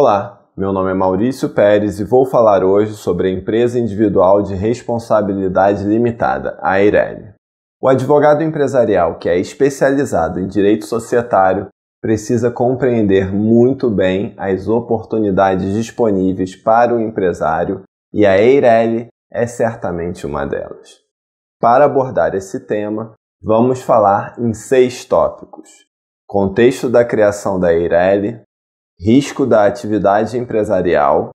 Olá, meu nome é Maurício Pérez e vou falar hoje sobre a Empresa Individual de Responsabilidade Limitada, a EIRELI. O advogado empresarial que é especializado em direito societário precisa compreender muito bem as oportunidades disponíveis para o empresário e a EIRELI é certamente uma delas. Para abordar esse tema, vamos falar em seis tópicos: contexto da criação da EIRELI, risco da atividade empresarial,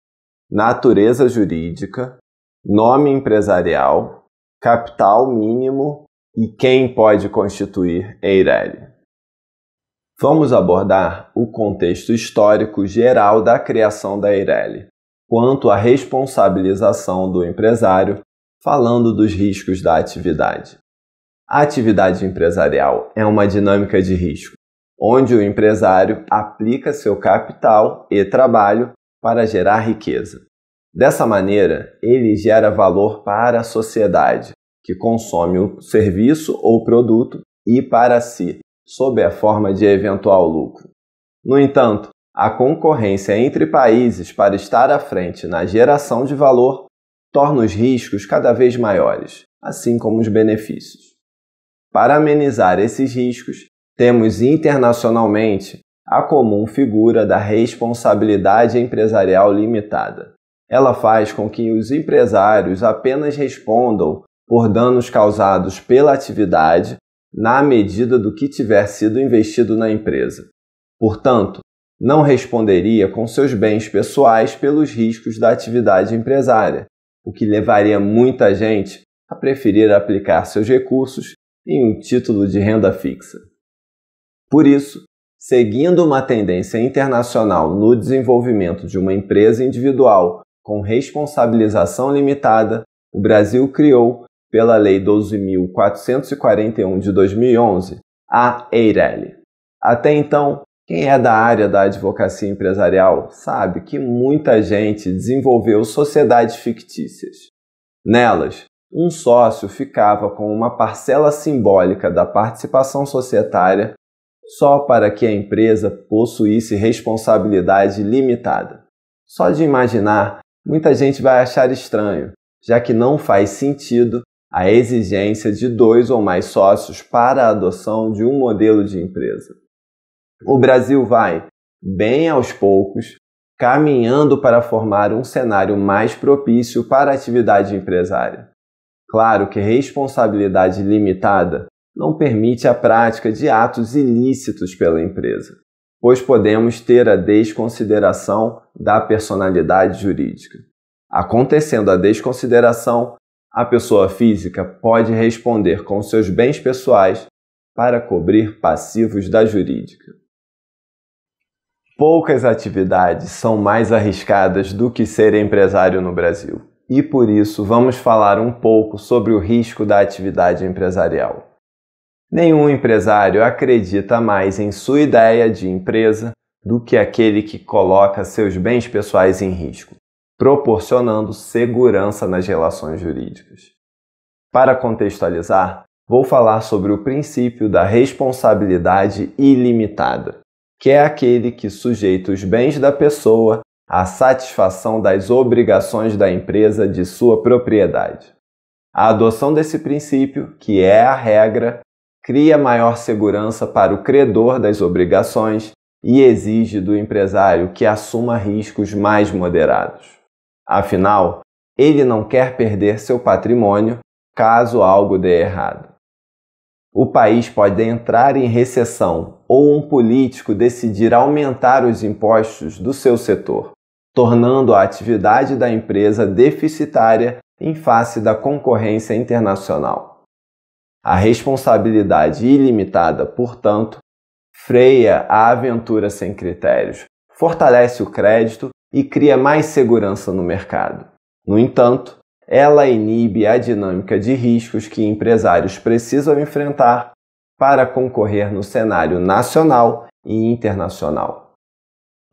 natureza jurídica, nome empresarial, capital mínimo e quem pode constituir EIRELI. Vamos abordar o contexto histórico geral da criação da EIRELI, quanto à responsabilização do empresário, falando dos riscos da atividade. A atividade empresarial é uma dinâmica de risco onde o empresário aplica seu capital e trabalho para gerar riqueza. Dessa maneira, ele gera valor para a sociedade, que consome o serviço ou produto, e para si, sob a forma de eventual lucro. No entanto, a concorrência entre países para estar à frente na geração de valor torna os riscos cada vez maiores, assim como os benefícios. Para amenizar esses riscos, temos internacionalmente a comum figura da responsabilidade empresarial limitada. Ela faz com que os empresários apenas respondam por danos causados pela atividade na medida do que tiver sido investido na empresa. Portanto, não responderia com seus bens pessoais pelos riscos da atividade empresária, o que levaria muita gente a preferir aplicar seus recursos em um título de renda fixa. Por isso, seguindo uma tendência internacional no desenvolvimento de uma empresa individual com responsabilização limitada, o Brasil criou, pela Lei 12.441 de 2011, a EIRELI. Até então, quem é da área da advocacia empresarial sabe que muita gente desenvolveu sociedades fictícias. Nelas, um sócio ficava com uma parcela simbólica da participação societária só para que a empresa possuísse responsabilidade limitada. Só de imaginar, muita gente vai achar estranho, já que não faz sentido a exigência de dois ou mais sócios para a adoção de um modelo de empresa. O Brasil vai, bem aos poucos, caminhando para formar um cenário mais propício para a atividade empresária. Claro que responsabilidade limitada não permite a prática de atos ilícitos pela empresa, pois podemos ter a desconsideração da personalidade jurídica. Acontecendo a desconsideração, a pessoa física pode responder com seus bens pessoais para cobrir passivos da jurídica. Poucas atividades são mais arriscadas do que ser empresário no Brasil, e por isso vamos falar um pouco sobre o risco da atividade empresarial. Nenhum empresário acredita mais em sua ideia de empresa do que aquele que coloca seus bens pessoais em risco, proporcionando segurança nas relações jurídicas. Para contextualizar, vou falar sobre o princípio da responsabilidade ilimitada, que é aquele que sujeita os bens da pessoa à satisfação das obrigações da empresa de sua propriedade. A adoção desse princípio, que é a regra, cria maior segurança para o credor das obrigações e exige do empresário que assuma riscos mais moderados. Afinal, ele não quer perder seu patrimônio caso algo dê errado. O país pode entrar em recessão ou um político decidir aumentar os impostos do seu setor, tornando a atividade da empresa deficitária em face da concorrência internacional. A responsabilidade ilimitada, portanto, freia a aventura sem critérios, fortalece o crédito e cria mais segurança no mercado. No entanto, ela inibe a dinâmica de riscos que empresários precisam enfrentar para concorrer no cenário nacional e internacional.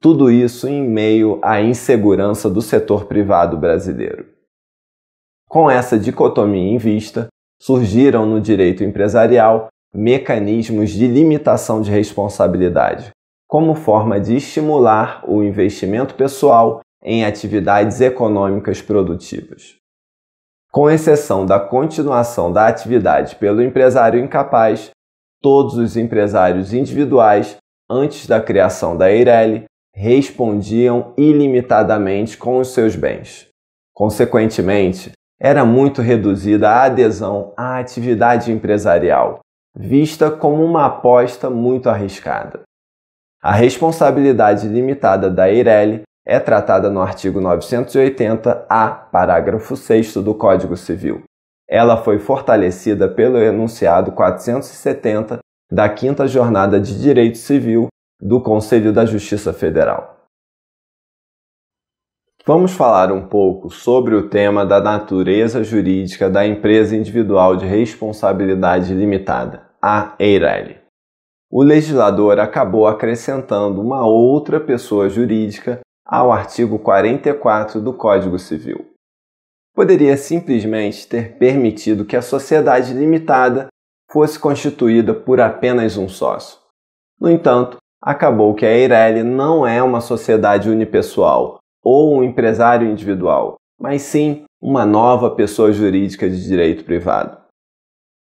Tudo isso em meio à insegurança do setor privado brasileiro. Com essa dicotomia em vista, surgiram no direito empresarial mecanismos de limitação de responsabilidade, como forma de estimular o investimento pessoal em atividades econômicas produtivas. Com exceção da continuação da atividade pelo empresário incapaz, todos os empresários individuais, antes da criação da Eireli, respondiam ilimitadamente com os seus bens. Consequentemente, era muito reduzida a adesão à atividade empresarial, vista como uma aposta muito arriscada. A responsabilidade limitada da Eireli é tratada no artigo 980-A, parágrafo 6 do Código Civil. Ela foi fortalecida pelo enunciado 470 da 5 Jornada de Direito Civil do Conselho da Justiça Federal. Vamos falar um pouco sobre o tema da natureza jurídica da empresa individual de responsabilidade limitada, a EIRELI. O legislador acabou acrescentando uma outra pessoa jurídica ao artigo 44 do Código Civil. Poderia simplesmente ter permitido que a sociedade limitada fosse constituída por apenas um sócio. No entanto, acabou que a Eireli não é uma sociedade unipessoal, ou um empresário individual, mas sim uma nova pessoa jurídica de direito privado.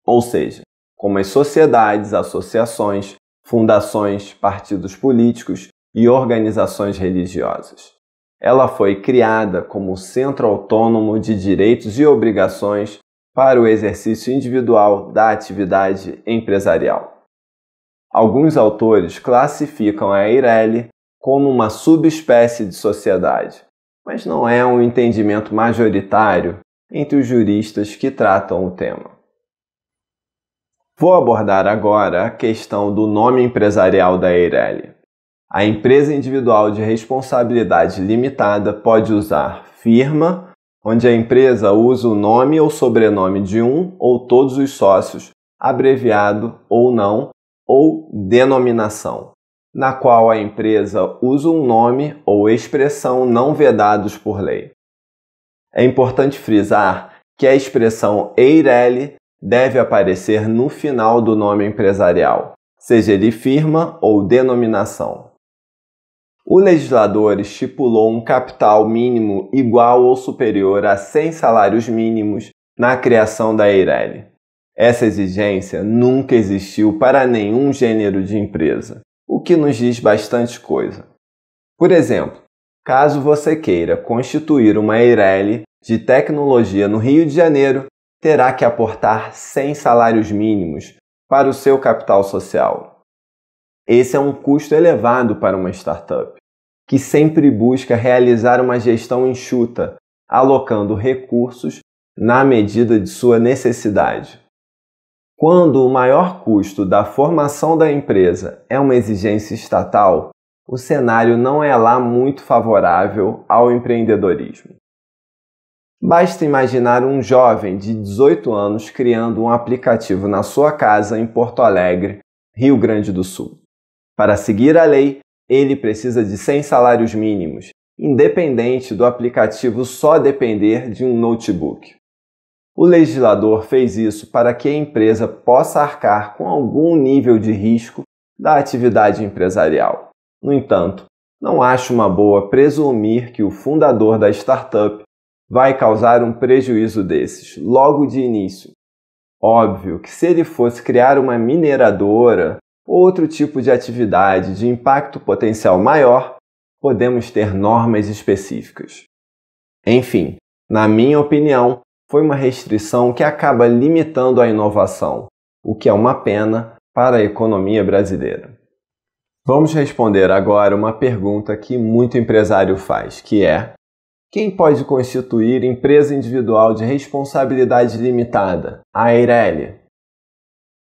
Ou seja, como as sociedades, associações, fundações, partidos políticos e organizações religiosas. Ela foi criada como centro autônomo de direitos e obrigações para o exercício individual da atividade empresarial. Alguns autores classificam a Eireli como uma subespécie de sociedade, mas não é um entendimento majoritário entre os juristas que tratam o tema. Vou abordar agora a questão do nome empresarial da Eireli. A empresa individual de responsabilidade limitada pode usar firma, onde a empresa usa o nome ou sobrenome de um ou todos os sócios, abreviado ou não, ou denominação, na qual a empresa usa um nome ou expressão não vedados por lei. É importante frisar que a expressão Eireli deve aparecer no final do nome empresarial, seja ele firma ou denominação. O legislador estipulou um capital mínimo igual ou superior a 100 salários mínimos na criação da Eireli. Essa exigência nunca existiu para nenhum gênero de empresa o que nos diz bastante coisa. Por exemplo, caso você queira constituir uma EIRELI de tecnologia no Rio de Janeiro, terá que aportar 100 salários mínimos para o seu capital social. Esse é um custo elevado para uma startup, que sempre busca realizar uma gestão enxuta, alocando recursos na medida de sua necessidade. Quando o maior custo da formação da empresa é uma exigência estatal, o cenário não é lá muito favorável ao empreendedorismo. Basta imaginar um jovem de 18 anos criando um aplicativo na sua casa em Porto Alegre, Rio Grande do Sul. Para seguir a lei, ele precisa de 100 salários mínimos, independente do aplicativo só depender de um notebook. O legislador fez isso para que a empresa possa arcar com algum nível de risco da atividade empresarial. No entanto, não acho uma boa presumir que o fundador da startup vai causar um prejuízo desses logo de início. Óbvio que se ele fosse criar uma mineradora ou outro tipo de atividade de impacto potencial maior, podemos ter normas específicas. Enfim, na minha opinião, foi uma restrição que acaba limitando a inovação, o que é uma pena para a economia brasileira. Vamos responder agora uma pergunta que muito empresário faz, que é: quem pode constituir empresa individual de responsabilidade limitada, a EIRELI?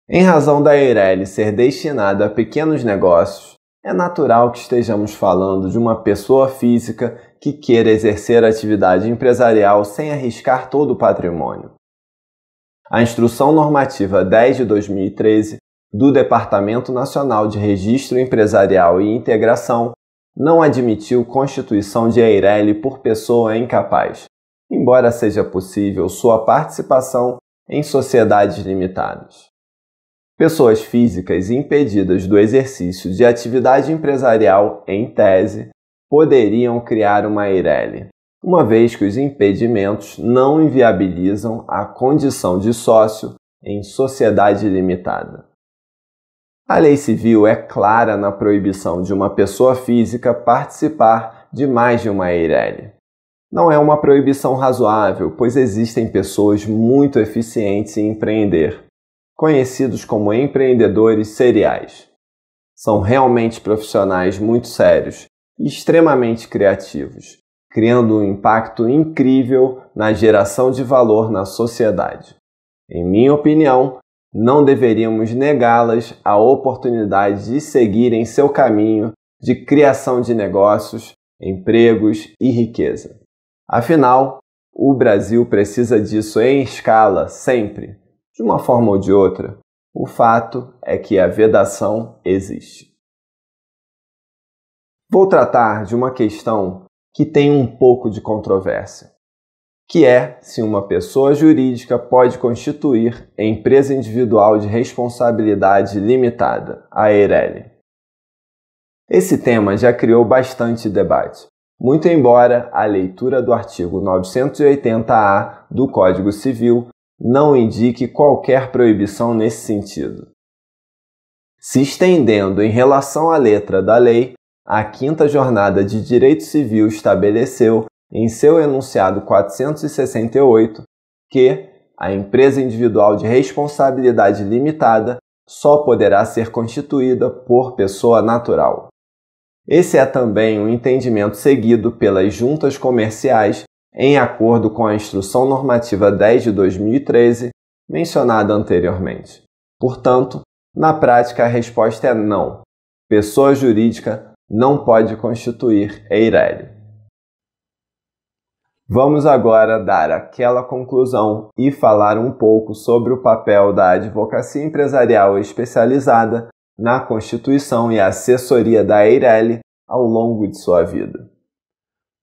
Em razão da EIRELI ser destinada a pequenos negócios, é natural que estejamos falando de uma pessoa física que queira exercer atividade empresarial sem arriscar todo o patrimônio. A Instrução Normativa 10 de 2013 do Departamento Nacional de Registro Empresarial e Integração não admitiu constituição de EIRELI por pessoa incapaz, embora seja possível sua participação em sociedades limitadas. Pessoas físicas impedidas do exercício de atividade empresarial, em tese, poderiam criar uma IRELI, uma vez que os impedimentos não inviabilizam a condição de sócio em sociedade limitada. A lei civil é clara na proibição de uma pessoa física participar de mais de uma EIRELI. Não é uma proibição razoável, pois existem pessoas muito eficientes em empreender, conhecidos como empreendedores seriais. São realmente profissionais muito sérios e extremamente criativos, criando um impacto incrível na geração de valor na sociedade. Em minha opinião, não deveríamos negá-las a oportunidade de seguirem seu caminho de criação de negócios, empregos e riqueza. Afinal, o Brasil precisa disso em escala sempre de uma forma ou de outra, o fato é que a vedação existe. Vou tratar de uma questão que tem um pouco de controvérsia, que é se uma pessoa jurídica pode constituir empresa individual de responsabilidade limitada, a EIRELI. Esse tema já criou bastante debate, muito embora a leitura do artigo 980-A do Código Civil não indique qualquer proibição nesse sentido. Se estendendo em relação à letra da lei, a Quinta Jornada de Direito Civil estabeleceu, em seu enunciado 468, que a empresa individual de responsabilidade limitada só poderá ser constituída por pessoa natural. Esse é também o um entendimento seguido pelas juntas comerciais em acordo com a Instrução Normativa 10 de 2013, mencionada anteriormente. Portanto, na prática, a resposta é não. Pessoa jurídica não pode constituir EIRELI. Vamos agora dar aquela conclusão e falar um pouco sobre o papel da advocacia empresarial especializada na constituição e assessoria da EIRELI ao longo de sua vida.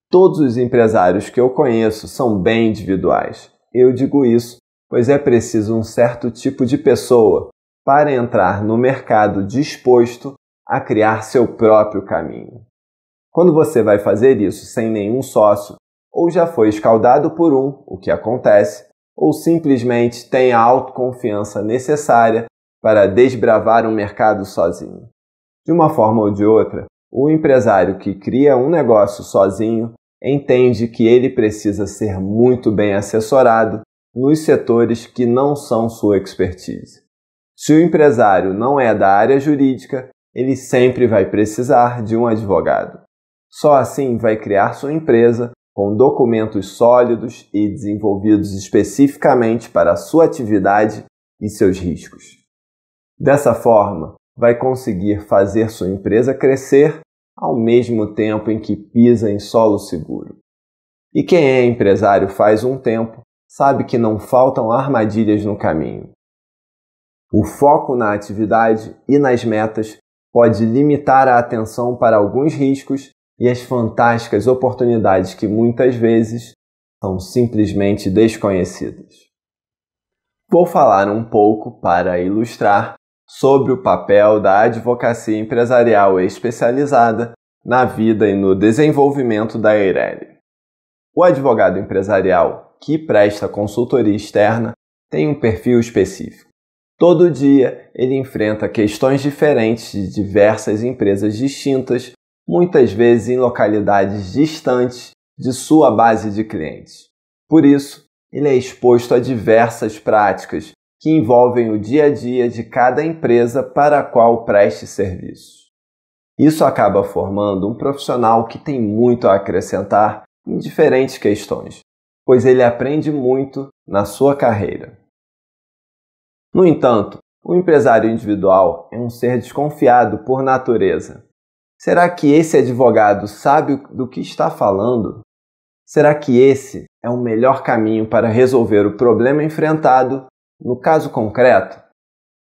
Todos os empresários que eu conheço são bem individuais. Eu digo isso, pois é preciso um certo tipo de pessoa para entrar no mercado disposto a criar seu próprio caminho. Quando você vai fazer isso sem nenhum sócio, ou já foi escaldado por um, o que acontece, ou simplesmente tem a autoconfiança necessária para desbravar um mercado sozinho. De uma forma ou de outra, o empresário que cria um negócio sozinho entende que ele precisa ser muito bem assessorado nos setores que não são sua expertise. Se o empresário não é da área jurídica, ele sempre vai precisar de um advogado. Só assim vai criar sua empresa com documentos sólidos e desenvolvidos especificamente para a sua atividade e seus riscos. Dessa forma, vai conseguir fazer sua empresa crescer ao mesmo tempo em que pisa em solo seguro. E quem é empresário faz um tempo sabe que não faltam armadilhas no caminho. O foco na atividade e nas metas pode limitar a atenção para alguns riscos e as fantásticas oportunidades que muitas vezes são simplesmente desconhecidas. Vou falar um pouco para ilustrar sobre o papel da advocacia empresarial especializada na vida e no desenvolvimento da Eireli. O advogado empresarial que presta consultoria externa tem um perfil específico. Todo dia ele enfrenta questões diferentes de diversas empresas distintas, muitas vezes em localidades distantes de sua base de clientes. Por isso, ele é exposto a diversas práticas que envolvem o dia a dia de cada empresa para a qual preste serviço. Isso acaba formando um profissional que tem muito a acrescentar em diferentes questões, pois ele aprende muito na sua carreira. No entanto, o empresário individual é um ser desconfiado por natureza. Será que esse advogado sabe do que está falando? Será que esse é o melhor caminho para resolver o problema enfrentado no caso concreto,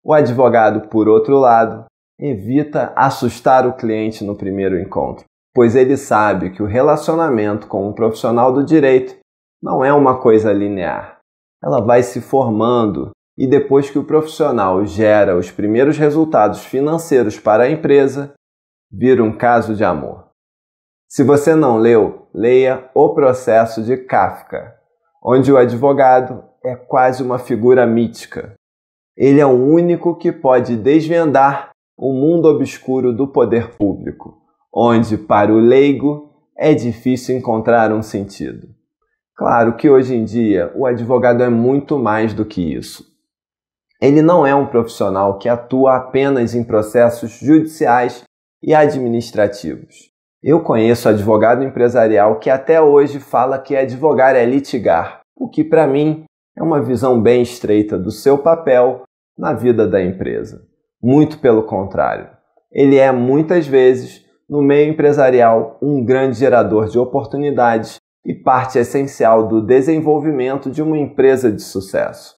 o advogado, por outro lado, evita assustar o cliente no primeiro encontro, pois ele sabe que o relacionamento com um profissional do direito não é uma coisa linear. Ela vai se formando e depois que o profissional gera os primeiros resultados financeiros para a empresa, vira um caso de amor. Se você não leu, leia O Processo de Kafka, onde o advogado é quase uma figura mítica. Ele é o único que pode desvendar o mundo obscuro do poder público, onde, para o leigo, é difícil encontrar um sentido. Claro que hoje em dia o advogado é muito mais do que isso. Ele não é um profissional que atua apenas em processos judiciais e administrativos. Eu conheço advogado empresarial que até hoje fala que advogar é litigar, o que para mim é uma visão bem estreita do seu papel na vida da empresa. Muito pelo contrário, ele é muitas vezes, no meio empresarial, um grande gerador de oportunidades e parte essencial do desenvolvimento de uma empresa de sucesso.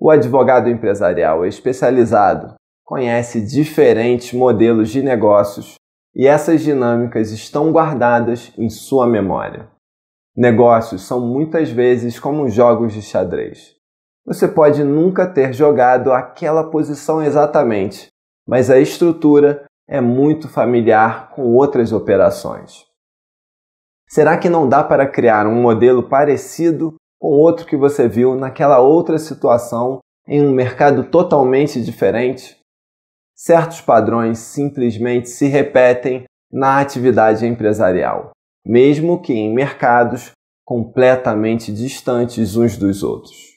O advogado empresarial especializado conhece diferentes modelos de negócios e essas dinâmicas estão guardadas em sua memória. Negócios são muitas vezes como jogos de xadrez. Você pode nunca ter jogado aquela posição exatamente, mas a estrutura é muito familiar com outras operações. Será que não dá para criar um modelo parecido com outro que você viu naquela outra situação em um mercado totalmente diferente? Certos padrões simplesmente se repetem na atividade empresarial mesmo que em mercados completamente distantes uns dos outros.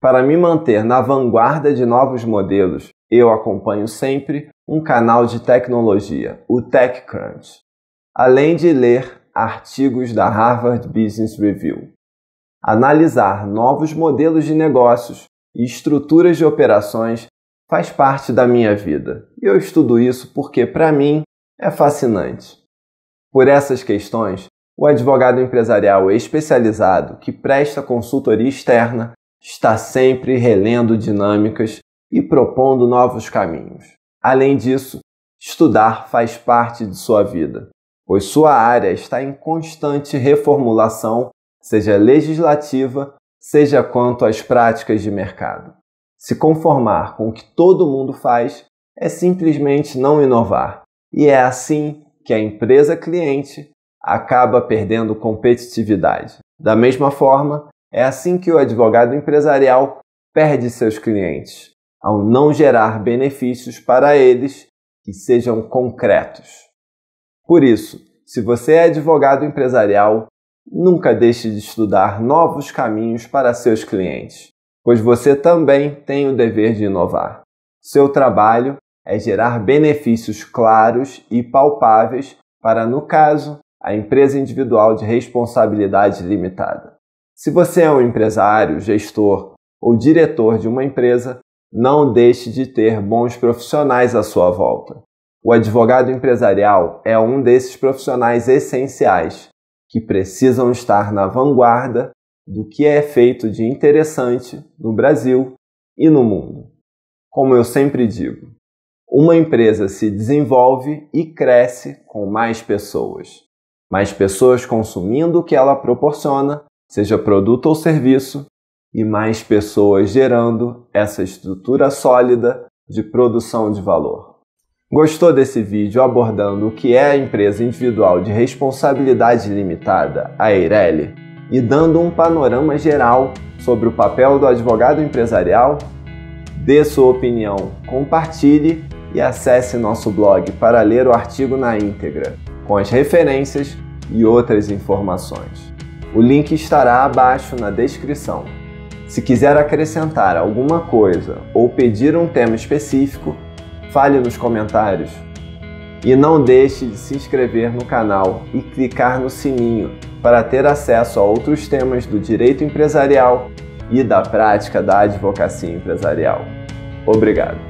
Para me manter na vanguarda de novos modelos, eu acompanho sempre um canal de tecnologia, o TechCrunch, além de ler artigos da Harvard Business Review. Analisar novos modelos de negócios e estruturas de operações faz parte da minha vida. E eu estudo isso porque, para mim, é fascinante. Por essas questões, o advogado empresarial especializado que presta consultoria externa está sempre relendo dinâmicas e propondo novos caminhos. Além disso, estudar faz parte de sua vida, pois sua área está em constante reformulação, seja legislativa, seja quanto às práticas de mercado. Se conformar com o que todo mundo faz é simplesmente não inovar, e é assim que a empresa cliente acaba perdendo competitividade. Da mesma forma, é assim que o advogado empresarial perde seus clientes, ao não gerar benefícios para eles que sejam concretos. Por isso, se você é advogado empresarial, nunca deixe de estudar novos caminhos para seus clientes, pois você também tem o dever de inovar. Seu trabalho é gerar benefícios claros e palpáveis para, no caso, a empresa individual de responsabilidade limitada. Se você é um empresário, gestor ou diretor de uma empresa, não deixe de ter bons profissionais à sua volta. O advogado empresarial é um desses profissionais essenciais que precisam estar na vanguarda do que é feito de interessante no Brasil e no mundo. Como eu sempre digo, uma empresa se desenvolve e cresce com mais pessoas. Mais pessoas consumindo o que ela proporciona, seja produto ou serviço, e mais pessoas gerando essa estrutura sólida de produção de valor. Gostou desse vídeo abordando o que é a empresa individual de responsabilidade limitada, a Eireli, e dando um panorama geral sobre o papel do advogado empresarial? Dê sua opinião, compartilhe e acesse nosso blog para ler o artigo na íntegra, com as referências e outras informações. O link estará abaixo na descrição. Se quiser acrescentar alguma coisa ou pedir um tema específico, fale nos comentários. E não deixe de se inscrever no canal e clicar no sininho para ter acesso a outros temas do direito empresarial e da prática da advocacia empresarial. Obrigado.